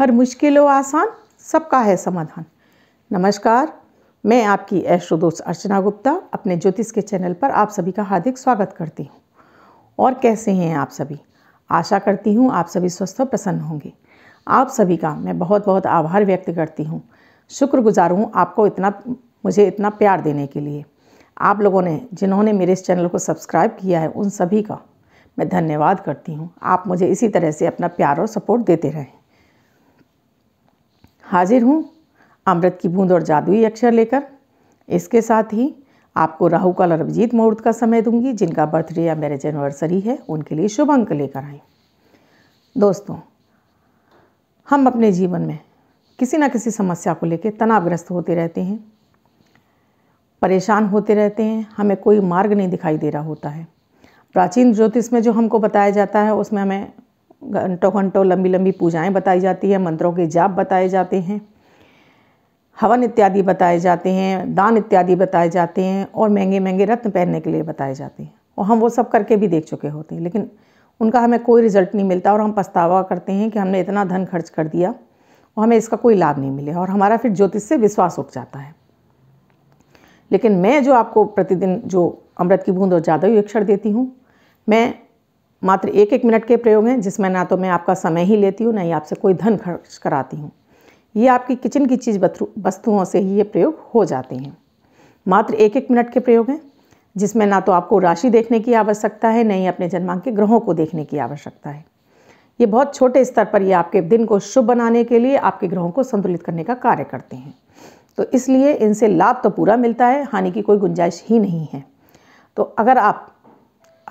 हर मुश्किल व आसान सबका है समाधान नमस्कार मैं आपकी दोस्त अर्चना गुप्ता अपने ज्योतिष के चैनल पर आप सभी का हार्दिक स्वागत करती हूँ और कैसे हैं आप सभी आशा करती हूँ आप सभी स्वस्थ और प्रसन्न होंगे आप सभी का मैं बहुत बहुत आभार व्यक्त करती हूँ शुक्रगुजार हूँ आपको इतना मुझे इतना प्यार देने के लिए आप लोगों ने जिन्होंने मेरे इस चैनल को सब्सक्राइब किया है उन सभी का मैं धन्यवाद करती हूँ आप मुझे इसी तरह से अपना प्यार और सपोर्ट देते रहें हाजिर हूँ अमृत की बूंद और जादुई अक्षर लेकर इसके साथ ही आपको राहु काल और अभिजीत मुहूर्त का समय दूंगी जिनका बर्थडे या मैरिज एनिवर्सरी है उनके लिए शुभ अंक लेकर आए दोस्तों हम अपने जीवन में किसी ना किसी समस्या को लेकर तनावग्रस्त होते रहते हैं परेशान होते रहते हैं हमें कोई मार्ग नहीं दिखाई दे रहा होता है प्राचीन ज्योतिष में जो हमको बताया जाता है उसमें हमें घंटों घंटों लंबी लंबी पूजाएं बताई जाती है मंत्रों के जाप बताए जाते हैं हवन इत्यादि बताए जाते हैं दान इत्यादि बताए जाते हैं और महंगे महंगे रत्न पहनने के लिए बताए जाते हैं और हम वो सब करके भी देख चुके होते हैं लेकिन उनका हमें कोई रिजल्ट नहीं मिलता और हम पछतावा करते हैं कि हमने इतना धन खर्च कर दिया और हमें इसका कोई लाभ नहीं मिले और हमारा फिर ज्योतिष से विश्वास उठ जाता है लेकिन मैं जो आपको प्रतिदिन जो अमृत की बूंद और जादू अक्षर देती हूँ मैं मात्र एक एक मिनट के प्रयोग हैं जिसमें ना तो मैं आपका समय ही लेती हूँ ना ही आपसे कोई धन खर्च कराती हूँ ये आपकी किचन की चीज़ वस्तुओं से ही ये प्रयोग हो जाते हैं मात्र एक एक मिनट के प्रयोग हैं जिसमें ना तो आपको राशि देखने की आवश्यकता है ना ही अपने जन्मांक के ग्रहों को देखने की आवश्यकता है ये बहुत छोटे स्तर पर ये आपके दिन को शुभ बनाने के लिए आपके ग्रहों को संतुलित करने का कार्य करते हैं तो इसलिए इनसे लाभ तो पूरा मिलता है हानि की कोई गुंजाइश ही नहीं है तो अगर आप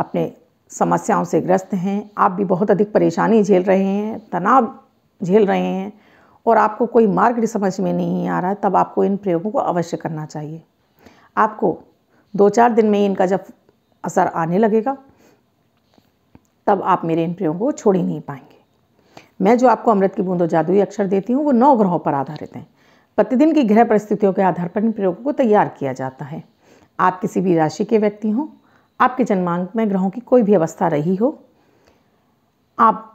अपने समस्याओं से ग्रस्त हैं आप भी बहुत अधिक परेशानी झेल रहे हैं तनाव झेल रहे हैं और आपको कोई मार्ग समझ में नहीं आ रहा तब आपको इन प्रयोगों को अवश्य करना चाहिए आपको दो चार दिन में इनका जब असर आने लगेगा तब आप मेरे इन प्रयोगों को छोड़ ही नहीं पाएंगे मैं जो आपको अमृत की बूंदो जादुई अक्षर देती हूँ वो नौ ग्रहों पर आधारित हैं प्रतिदिन की गृह परिस्थितियों के आधार पर इन प्रयोगों को तैयार किया जाता है आप किसी भी राशि के व्यक्ति हों आपके जन्मांक में ग्रहों की कोई भी अवस्था रही हो आप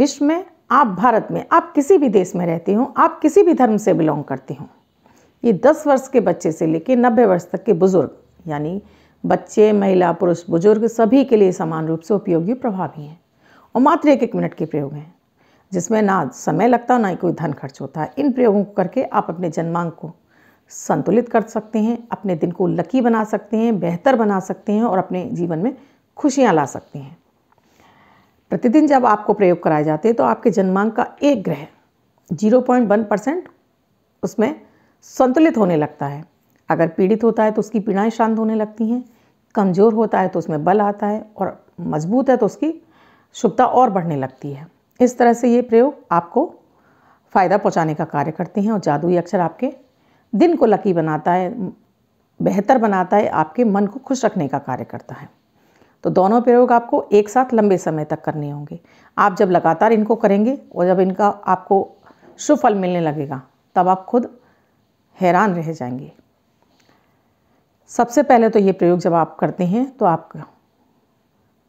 विश्व में आप भारत में आप किसी भी देश में रहते हो आप किसी भी धर्म से बिलोंग करते हो ये दस वर्ष के बच्चे से लेकर नब्बे वर्ष तक के बुज़ुर्ग यानी बच्चे महिला पुरुष बुजुर्ग सभी के लिए समान रूप से उपयोगी प्रभावी हैं और मात्र एक एक मिनट के प्रयोग हैं जिसमें ना समय लगता ना ही कोई धन खर्च होता है इन प्रयोगों को करके आप अपने जन्मांक को संतुलित कर सकते हैं अपने दिन को लकी बना सकते हैं बेहतर बना सकते हैं और अपने जीवन में खुशियाँ ला सकते हैं प्रतिदिन जब आपको प्रयोग कराए जाते हैं तो आपके जन्मांक का एक ग्रह जीरो पॉइंट वन परसेंट उसमें संतुलित होने लगता है अगर पीड़ित होता है तो उसकी पीड़ाएँ शांत होने लगती हैं कमज़ोर होता है तो उसमें बल आता है और मजबूत है तो उसकी शुभता और बढ़ने लगती है इस तरह से ये प्रयोग आपको फ़ायदा पहुंचाने का कार्य करते हैं और जादुई अक्षर आपके दिन को लकी बनाता है बेहतर बनाता है आपके मन को खुश रखने का कार्य करता है तो दोनों प्रयोग आपको एक साथ लंबे समय तक करने होंगे आप जब लगातार इनको करेंगे और जब इनका आपको शुभ फल मिलने लगेगा तब आप खुद हैरान रह जाएंगे सबसे पहले तो ये प्रयोग जब आप करते हैं तो आपका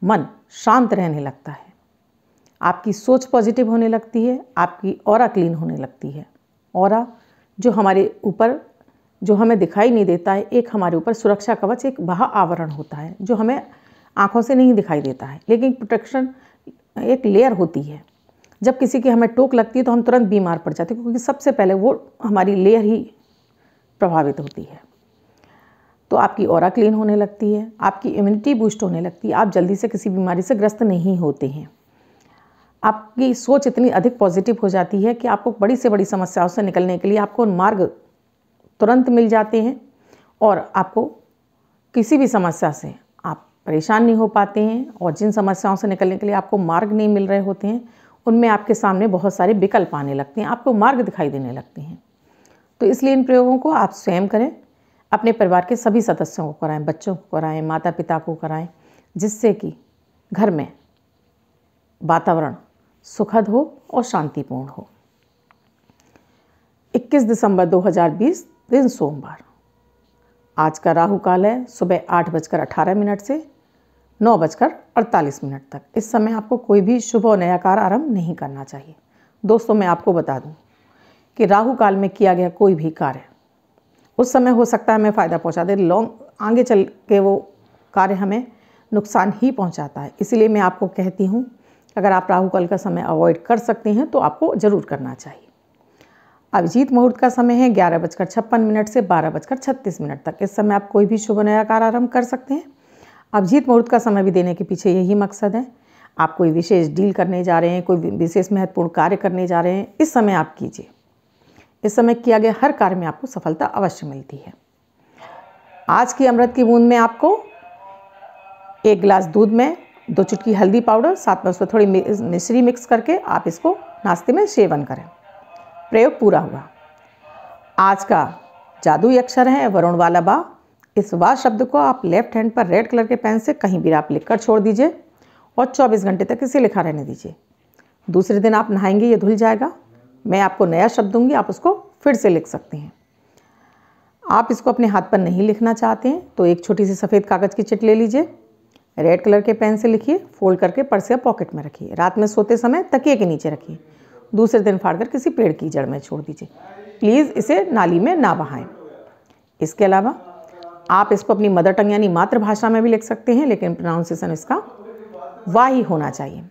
मन शांत रहने लगता है आपकी सोच पॉजिटिव होने लगती है आपकी और क्लीन होने लगती है और जो हमारे ऊपर जो हमें दिखाई नहीं देता है एक हमारे ऊपर सुरक्षा कवच एक बाह आवरण होता है जो हमें आँखों से नहीं दिखाई देता है लेकिन प्रोटेक्शन एक लेयर होती है जब किसी की हमें टोक लगती है तो हम तुरंत बीमार पड़ जाते हैं क्योंकि सबसे पहले वो हमारी लेयर ही प्रभावित होती है तो आपकी और क्लीन होने लगती है आपकी इम्यूनिटी बूस्ट होने लगती है आप जल्दी से किसी बीमारी से ग्रस्त नहीं होते हैं आपकी सोच इतनी अधिक पॉजिटिव हो जाती है कि आपको बड़ी से बड़ी समस्याओं से निकलने के लिए आपको मार्ग तुरंत मिल जाते हैं और आपको किसी भी समस्या से आप परेशान नहीं हो पाते हैं और जिन समस्याओं से निकलने के लिए आपको मार्ग नहीं मिल रहे होते हैं उनमें आपके सामने बहुत सारे विकल्प आने लगते हैं आपको मार्ग दिखाई देने लगते हैं तो इसलिए इन प्रयोगों को आप स्वयं करें अपने परिवार के सभी सदस्यों को कराएं बच्चों को कराएं माता पिता को कराएं जिससे कि घर में वातावरण सुखद हो और शांतिपूर्ण हो 21 दिसंबर 2020 दिन सोमवार आज का राहु काल है सुबह आठ बजकर अठारह मिनट से नौ बजकर अड़तालीस मिनट तक इस समय आपको कोई भी शुभ और नया कार्य आरंभ नहीं करना चाहिए दोस्तों मैं आपको बता दूं कि राहु काल में किया गया कोई भी कार्य उस समय हो सकता है हमें फ़ायदा पहुंचा दे लॉन्ग आगे चल के वो कार्य हमें नुकसान ही पहुंचाता है इसलिए मैं आपको कहती हूँ अगर आप राहु काल का समय अवॉइड कर सकते हैं तो आपको ज़रूर करना चाहिए अभिजीत मुहूर्त का समय है ग्यारह बजकर छप्पन मिनट से बारह बजकर छत्तीस मिनट तक इस समय आप कोई भी शुभ नया कार आरम्भ कर सकते हैं अभिजीत मुहूर्त का समय भी देने के पीछे यही मकसद है आप कोई विशेष डील करने जा रहे हैं कोई विशेष महत्वपूर्ण कार्य करने जा रहे हैं इस समय आप कीजिए इस समय किया गया हर कार्य में आपको सफलता अवश्य मिलती है आज की अमृत की बूंद में आपको एक गिलास दूध में दो चुटकी हल्दी पाउडर साथ में उसमें थोड़ी मिश्री मिक्स करके आप इसको नाश्ते में सेवन करें प्रयोग पूरा हुआ आज का जादुई अक्षर है वरुण वाला बा इस वा शब्द को आप लेफ्ट हैंड पर रेड कलर के पेन से कहीं भी आप लिख कर छोड़ दीजिए और 24 घंटे तक इसे लिखा रहने दीजिए दूसरे दिन आप नहाएंगे ये धुल जाएगा मैं आपको नया शब्द दूंगी आप उसको फिर से लिख सकते हैं आप इसको अपने हाथ पर नहीं लिखना चाहते हैं तो एक छोटी सी सफ़ेद कागज़ की चिट ले लीजिए रेड कलर के पेन से लिखिए फोल्ड करके पर्स या पॉकेट में रखिए रात में सोते समय तकिए के नीचे रखिए दूसरे दिन फाड़कर किसी पेड़ की जड़ में छोड़ दीजिए प्लीज़ इसे नाली में ना बहाएं इसके अलावा आप इसको अपनी मदर टंग यानी मातृभाषा में भी लिख सकते हैं लेकिन प्रोनाउंसिएशन इसका वाह ही होना चाहिए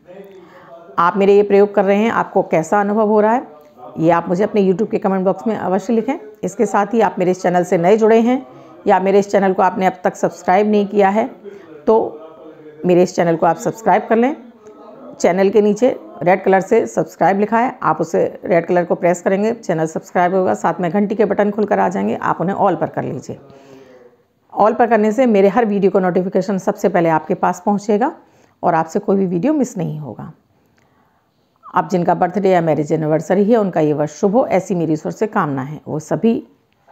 आप मेरे ये प्रयोग कर रहे हैं आपको कैसा अनुभव हो रहा है ये आप मुझे अपने यूट्यूब के कमेंट बॉक्स में अवश्य लिखें इसके साथ ही आप मेरे इस चैनल से नए जुड़े हैं या मेरे इस चैनल को आपने अब तक सब्सक्राइब नहीं किया है तो मेरे इस चैनल को आप सब्सक्राइब कर लें चैनल के नीचे रेड कलर से सब्सक्राइब लिखा है आप उसे रेड कलर को प्रेस करेंगे चैनल सब्सक्राइब होगा साथ में घंटी के बटन खुलकर आ जाएंगे आप उन्हें ऑल पर कर लीजिए ऑल पर करने से मेरे हर वीडियो का नोटिफिकेशन सबसे पहले आपके पास पहुँचेगा और आपसे कोई भी वीडियो मिस नहीं होगा आप जिनका बर्थडे या मैरिज एनिवर्सरी है उनका ये वर्ष शुभ हो ऐसी मेरी ईश्वर से कामना है वो सभी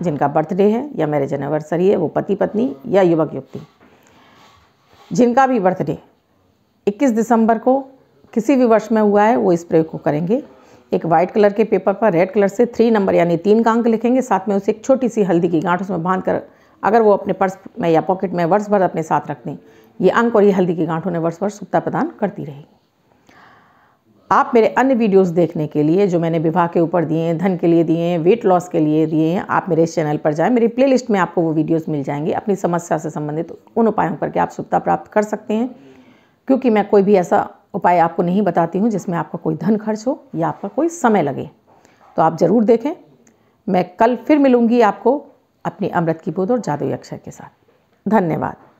जिनका बर्थडे है या मैरिज एनिवर्सरी है वो पति पत्नी या युवक युवती जिनका भी बर्थडे 21 दिसंबर को किसी भी वर्ष में हुआ है वो इस प्रयोग को करेंगे एक वाइट कलर के पेपर पर रेड कलर से थ्री नंबर यानी तीन का अंक लिखेंगे साथ में उसे एक छोटी सी हल्दी की गांठ उसमें बांधकर अगर वो अपने पर्स में या पॉकेट में वर्ष भर अपने साथ रख दें ये अंक और ये हल्दी की गांठ उन्हें वर्ष भर सुविधा प्रदान करती रहेगी आप मेरे अन्य वीडियोस देखने के लिए जो मैंने विवाह के ऊपर दिए हैं धन के लिए दिए हैं वेट लॉस के लिए दिए हैं आप मेरे इस चैनल पर जाएं मेरी प्लेलिस्ट में आपको वो वीडियोस मिल जाएंगी अपनी समस्या से संबंधित उन उपायों पर के आप सुविधा प्राप्त कर सकते हैं क्योंकि मैं कोई भी ऐसा उपाय आपको नहीं बताती हूँ जिसमें आपका कोई धन खर्च हो या आपका कोई समय लगे तो आप ज़रूर देखें मैं कल फिर मिलूँगी आपको अपनी अमृत की बोध और जादू अक्षर के साथ धन्यवाद